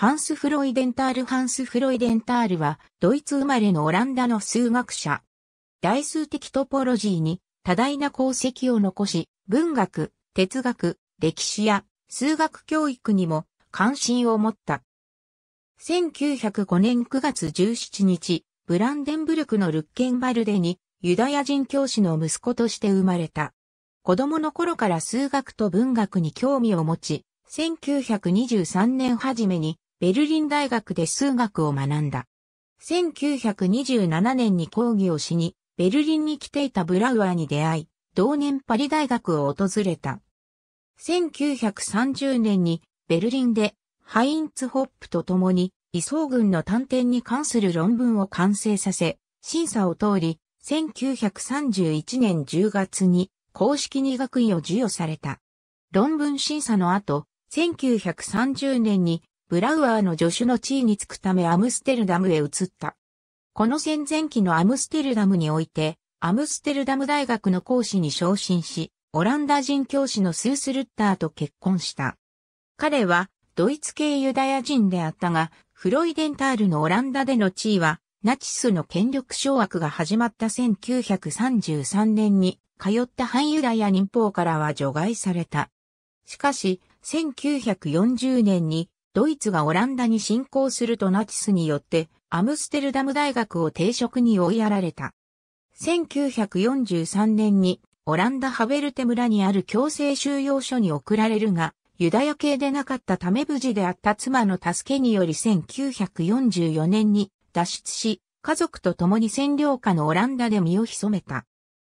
ハンス・フロイデンタール・ハンス・フロイデンタールは、ドイツ生まれのオランダの数学者。代数的トポロジーに多大な功績を残し、文学、哲学、歴史や数学教育にも関心を持った。1905年9月17日、ブランデンブルクのルッケンバルデにユダヤ人教師の息子として生まれた。子供の頃から数学と文学に興味を持ち、1923年初めにベルリン大学で数学を学んだ。1927年に講義をしに、ベルリンに来ていたブラウアーに出会い、同年パリ大学を訪れた。1930年にベルリンでハインツホップと共に位相軍の探偵に関する論文を完成させ、審査を通り、1931年10月に公式に学位を授与された。論文審査の後、1930年にブラウアーの助手の地位につくためアムステルダムへ移った。この戦前期のアムステルダムにおいて、アムステルダム大学の講師に昇進し、オランダ人教師のスースルッターと結婚した。彼は、ドイツ系ユダヤ人であったが、フロイデンタールのオランダでの地位は、ナチスの権力掌握が始まった1933年に、通った反ユダヤ人法からは除外された。しかし、1940年にドイツがオランダに侵攻するとナチスによってアムステルダム大学を定職に追いやられた。1943年にオランダハベルテ村にある強制収容所に送られるが、ユダヤ系でなかったため無事であった妻の助けにより1944年に脱出し、家族と共に占領下のオランダで身を潜めた。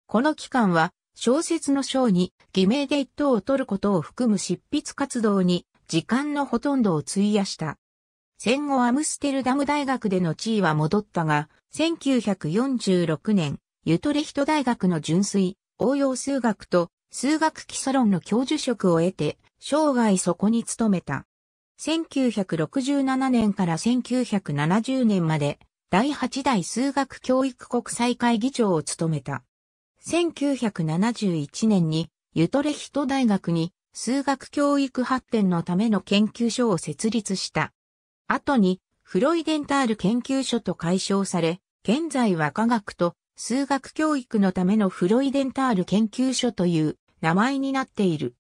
この期間は小説の章に偽名で一等を取ることを含む執筆活動に時間のほとんどを費やした。戦後アムステルダム大学での地位は戻ったが、1946年、ユトレヒト大学の純粋、応用数学と数学基礎論の教授職を得て、生涯そこに勤めた。1967年から1970年まで、第8代数学教育国際会議長を務めた。1971年にユトレヒト大学に数学教育発展のための研究所を設立した。後に、フロイデンタール研究所と解消され、現在は科学と数学教育のためのフロイデンタール研究所という名前になっている。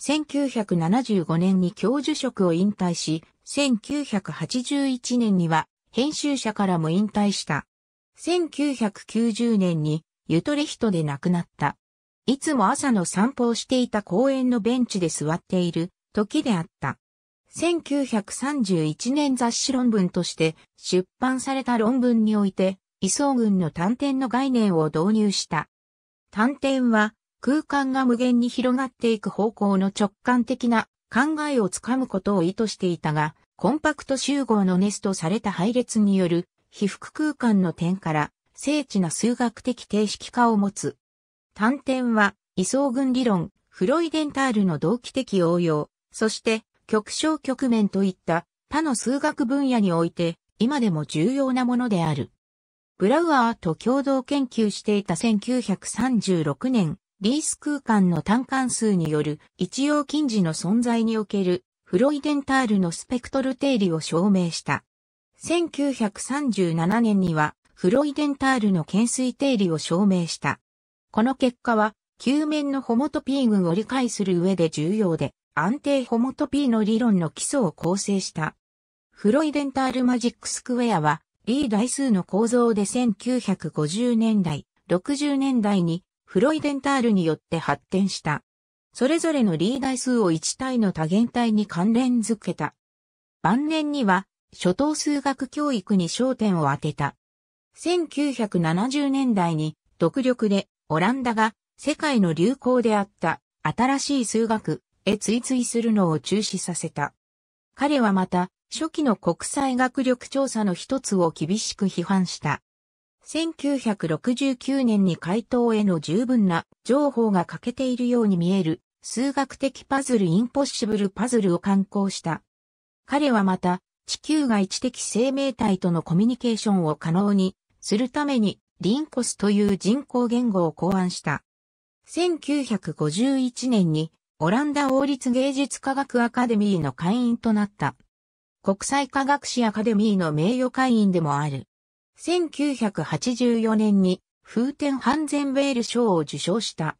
1975年に教授職を引退し、1981年には編集者からも引退した。1990年にゆとり人で亡くなった。いつも朝の散歩をしていた公園のベンチで座っている時であった。1931年雑誌論文として出版された論文において、位相群の探偵の概念を導入した。探偵は空間が無限に広がっていく方向の直感的な考えをつかむことを意図していたが、コンパクト集合のネストされた配列による被覆空間の点から精緻な数学的定式化を持つ短偵は、位相群理論、フロイデンタールの同期的応用、そして極小局面といった他の数学分野において今でも重要なものである。ブラウアーと共同研究していた1936年、リース空間の単関数による一応近似の存在におけるフロイデンタールのスペクトル定理を証明した。1937年にはフロイデンタールの懸垂定理を証明した。この結果は、球面のホモトピー群を理解する上で重要で、安定ホモトピーの理論の基礎を構成した。フロイデンタールマジックスクエアは、リー代数の構造で1950年代、60年代にフロイデンタールによって発展した。それぞれのリー代数を1体の多元体に関連づけた。晩年には、初等数学教育に焦点を当てた。1970年代に、独力でオランダが世界の流行であった新しい数学へ追随するのを中止させた。彼はまた初期の国際学力調査の一つを厳しく批判した。1969年に回答への十分な情報が欠けているように見える数学的パズルインポッシブルパズルを刊行した。彼はまた地球外知的生命体とのコミュニケーションを可能にするためにリンコスという人工言語を考案した。1951年にオランダ王立芸術科学アカデミーの会員となった。国際科学史アカデミーの名誉会員でもある。1984年にフーテンハンゼンベール賞を受賞した。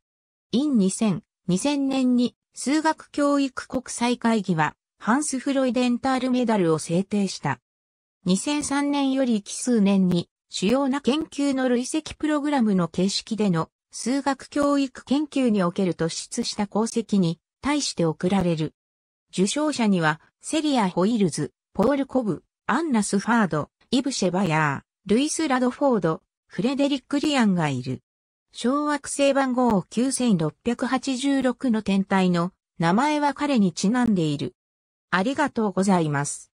イン2000、2000年に数学教育国際会議はハンス・フロイデンタールメダルを制定した。2003年より奇数年に主要な研究の累積プログラムの形式での数学教育研究における突出した功績に対して贈られる。受賞者には、セリア・ホイールズ、ポール・コブ、アンナ・スファード、イブ・シェバヤー、ルイス・ラドフォード、フレデリック・リアンがいる。小惑星番号9686の天体の名前は彼にちなんでいる。ありがとうございます。